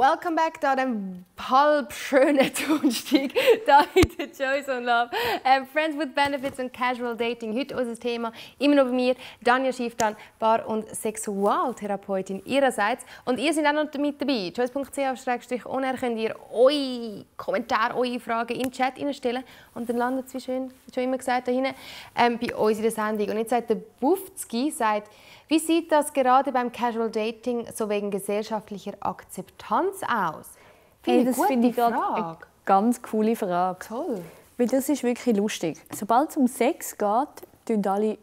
Welcome back da dem halb schönen Tonstieg hier in der Choice on Love. Ähm, Friends with Benefits and Casual Dating. Heute unser Thema. Immer noch bei mir, Danja Schieftan, Bar- und Sexualtherapeutin ihrerseits. Und ihr seid auch noch mit dabei. choice.ch-oner könnt ihr eure Kommentare, eure Fragen im Chat stellen. Und dann landet es, wie schön schon immer gesagt, da hinten ähm, bei uns in der Sendung. Und jetzt sagt der Bufzki, sagt, wie sieht das gerade beim Casual Dating so wegen gesellschaftlicher Akzeptanz ganz aus? Finde hey, das finde ich gerade eine ganz coole Frage. Toll. Weil das ist wirklich lustig. Sobald es um Sex geht, tun alle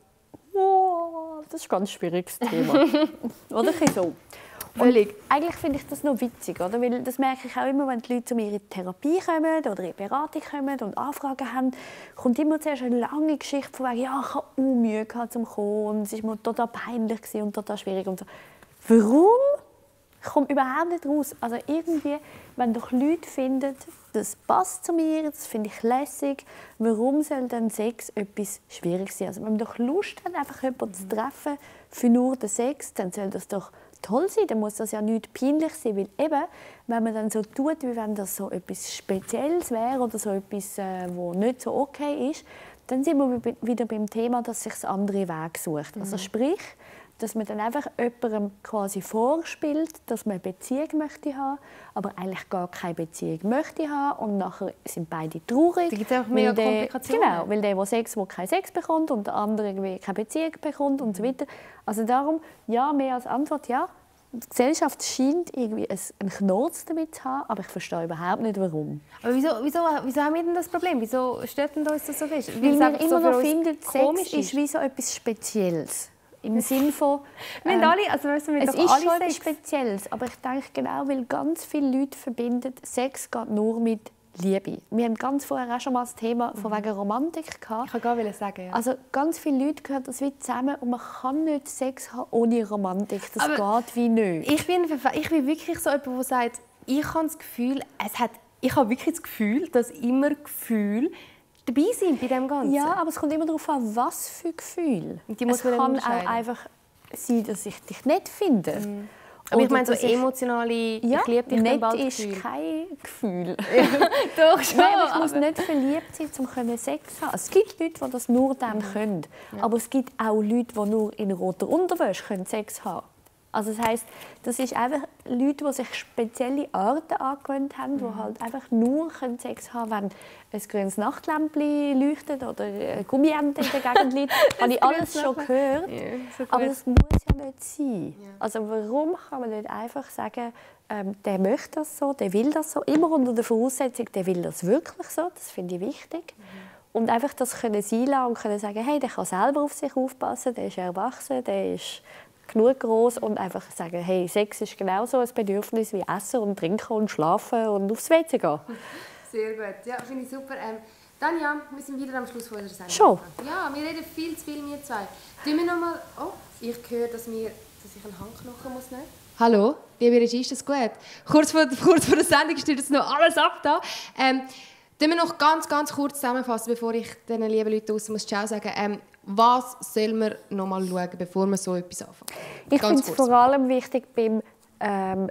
wow, das ist ein ganz schwieriges Thema. oder ein so. Völlig. Eigentlich finde ich das noch witzig, oder? Weil das merke ich auch immer, wenn die Leute zu mir in Therapie kommen oder in Beratung kommen und Anfragen haben, kommt immer zuerst eine lange Geschichte von wegen, ja, ich habe Mühe gehabt zum kommen es ist mir total peinlich und total schwierig und so. Warum? Ich komme überhaupt nicht raus. Also irgendwie, wenn doch Leute finden, das passt zu mir, das finde ich lässig, warum soll dann Sex etwas schwierig sein? Also wenn man doch Lust hat, einfach jemanden zu treffen für nur den Sex, dann soll das doch toll sein, dann muss das ja nicht peinlich sein, weil eben, wenn man dann so tut, wie wenn das so etwas Spezielles wäre oder so etwas, äh, wo nicht so okay ist, dann sind wir wieder beim Thema, dass sich das andere Weg sucht. Also mhm. sprich, dass man dann einfach jemandem quasi vorspielt, dass man eine Beziehung möchte haben, aber eigentlich gar keine Beziehung möchte haben und nachher sind beide traurig. Da gibt es auch mehr der, Komplikationen. Genau, weil der, der Sex, der keinen Sex bekommt und der andere keine Beziehung bekommt und so mhm. weiter. Also darum, ja, mehr als Antwort, ja. Die Gesellschaft scheint irgendwie einen Knurz damit zu haben, aber ich verstehe überhaupt nicht, warum. Aber wieso, wieso, wieso haben wir denn das Problem? Wieso stört denn uns das so fest? Weil, Weil wir immer so noch finden, Sex ist wie so etwas Spezielles. Im Sinne von. Ähm, alle, also wissen wir es ist schon etwas Spezielles, aber ich denke genau, weil ganz viele Leute verbinden, Sex geht nur mit Liebe. Wir haben ganz vorher auch schon mal das Thema von mhm. wegen Romantik gehabt. Ich kann gar sagen. Ja. Also ganz viele Leute gehören das wie zusammen und man kann nicht Sex haben ohne Romantik. Das aber geht wie nicht. Ich bin, ich bin wirklich so jemand, der sagt, ich habe das Gefühl, es hat, ich habe wirklich das Gefühl, dass immer Gefühl dabei sind bei dem Ganzen. Ja, aber es kommt immer darauf an, was für Gefühl. die muss es kann auch einfach sein, dass ich dich nicht finde. Mhm. Aber ich meine, so emotionale ja, «Ich liebe dich» nett bald ist Gefühl. kein Gefühl. Ja. Doch schon. Nein, aber ich muss nicht verliebt sein, um Sex zu haben. Es gibt Leute, die das nur dann mhm. können. Ja. Aber es gibt auch Leute, die nur in roter Unterwäsche Sex haben können. Also das heißt, das ist einfach Leute, die sich spezielle Arten angewöhnt haben, mhm. die halt einfach nur Sex haben können, wenn ein grünes Nachtlämpchen leuchtet oder eine Gummiente in der Gegend liegt. habe ich alles schon gehört. Ja, so aber das muss ja nicht sein. Ja. Also warum kann man nicht einfach sagen, ähm, der möchte das so, der will das so, immer unter der Voraussetzung, der will das wirklich so, das finde ich wichtig. Mhm. Und einfach das können sein lassen und können sagen, hey, der kann selber auf sich aufpassen, der ist erwachsen, der ist genug groß und einfach sagen, hey, Sex ist genauso ein Bedürfnis wie Essen und Trinken und Schlafen und aufs WC gehen. Sehr gut, ja, finde ich super. Ähm, dann wir sind wieder am Schluss von unserer Sendung. Schon? Ja, wir reden viel zu viel, wir zwei. Tun wir nochmal... Oh, ich höre, dass, wir, dass ich einen Handknochen muss nehmen muss. Hallo, liebe Regie, ist das gut? Kurz vor, kurz vor der Sendung steht jetzt noch alles ab da. Ähm, Tun wir noch ganz, ganz kurz zusammenfassen, bevor ich den lieben Leuten draussen muss Ciao sagen. Ähm, was soll man noch mal schauen, bevor man so etwas anfängt? Ich finde es vor allem wichtig beim ähm,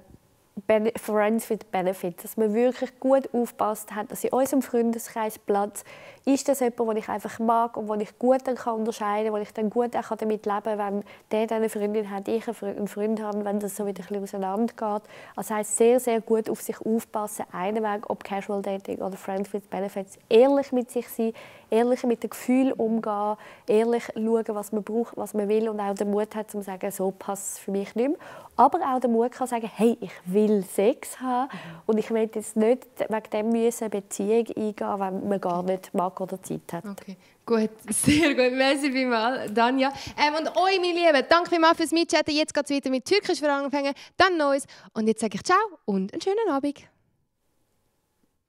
Friends with Benefits, dass man wirklich gut aufpasst hat, dass in unserem Freundeskreis Platz ist das jemand, den ich einfach mag und den ich gut dann kann unterscheiden kann, den ich dann gut auch damit leben kann, wenn der eine Freundin hat, ich einen Freund habe, wenn das so wieder ein bisschen auseinandergeht. Das also heisst sehr, sehr gut auf sich aufpassen, einen Weg, ob Casual Dating oder Friends with Benefits, ehrlich mit sich sein, ehrlich mit den Gefühlen umgehen, ehrlich schauen, was man braucht, was man will und auch den Mut hat, zu sagen, so passt es für mich nicht mehr. Aber auch den Mut kann sagen, hey, ich will will Sex haben mhm. und ich möchte jetzt nicht wegen dem müssen eine Beziehung eingehen, wenn man gar nicht mag oder Zeit hat. Okay. Gut, sehr gut. Merci vielmals, Danja. Ähm, und euch, meine Lieben, danke vielmals fürs Mitchatten. Jetzt geht es weiter mit Türkisch für Anfänger, dann Neues. Und jetzt sage ich Ciao und einen schönen Abend.